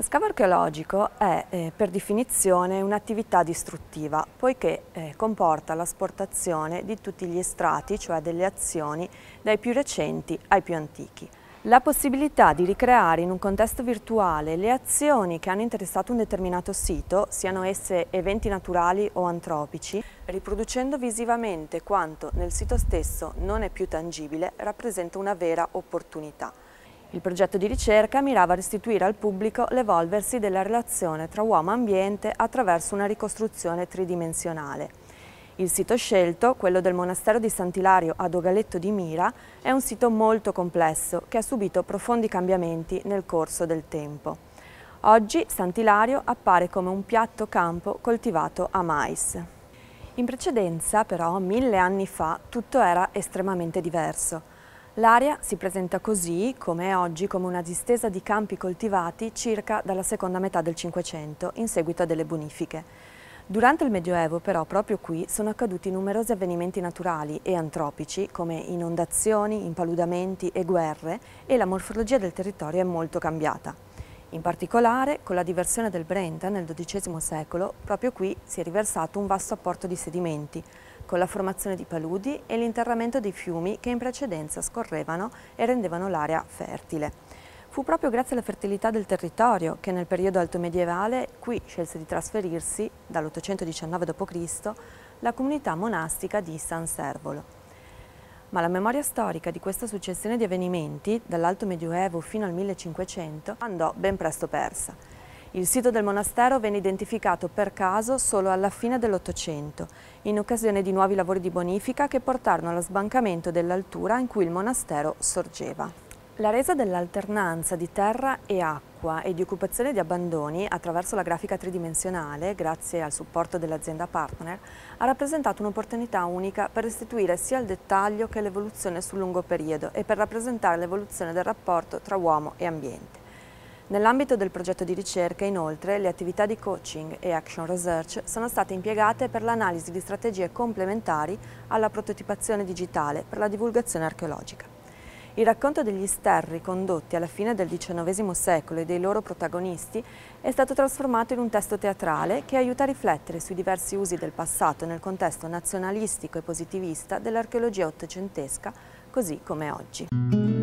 Lo scavo archeologico è eh, per definizione un'attività distruttiva poiché eh, comporta l'asportazione di tutti gli strati, cioè delle azioni, dai più recenti ai più antichi. La possibilità di ricreare in un contesto virtuale le azioni che hanno interessato un determinato sito, siano esse eventi naturali o antropici, riproducendo visivamente quanto nel sito stesso non è più tangibile, rappresenta una vera opportunità. Il progetto di ricerca mirava a restituire al pubblico l'evolversi della relazione tra uomo-ambiente e attraverso una ricostruzione tridimensionale. Il sito scelto, quello del monastero di Sant'Ilario a Dogaletto di Mira, è un sito molto complesso che ha subito profondi cambiamenti nel corso del tempo. Oggi Sant'Ilario appare come un piatto campo coltivato a mais. In precedenza, però, mille anni fa, tutto era estremamente diverso. L'area si presenta così, come è oggi, come una distesa di campi coltivati circa dalla seconda metà del Cinquecento, in seguito a delle bonifiche. Durante il Medioevo, però, proprio qui sono accaduti numerosi avvenimenti naturali e antropici, come inondazioni, impaludamenti e guerre, e la morfologia del territorio è molto cambiata. In particolare, con la diversione del Brenta nel XII secolo, proprio qui si è riversato un vasto apporto di sedimenti, con la formazione di paludi e l'interramento dei fiumi che in precedenza scorrevano e rendevano l'area fertile. Fu proprio grazie alla fertilità del territorio che nel periodo alto medievale qui scelse di trasferirsi, dall'819 d.C., la comunità monastica di San Servolo. Ma la memoria storica di questa successione di avvenimenti, dall'alto medioevo fino al 1500, andò ben presto persa il sito del monastero venne identificato per caso solo alla fine dell'Ottocento, in occasione di nuovi lavori di bonifica che portarono allo sbancamento dell'altura in cui il monastero sorgeva. La resa dell'alternanza di terra e acqua e di occupazione di abbandoni attraverso la grafica tridimensionale, grazie al supporto dell'azienda partner, ha rappresentato un'opportunità unica per restituire sia il dettaglio che l'evoluzione sul lungo periodo e per rappresentare l'evoluzione del rapporto tra uomo e ambiente. Nell'ambito del progetto di ricerca, inoltre, le attività di coaching e action research sono state impiegate per l'analisi di strategie complementari alla prototipazione digitale per la divulgazione archeologica. Il racconto degli sterri condotti alla fine del XIX secolo e dei loro protagonisti è stato trasformato in un testo teatrale che aiuta a riflettere sui diversi usi del passato nel contesto nazionalistico e positivista dell'archeologia ottocentesca, così come oggi.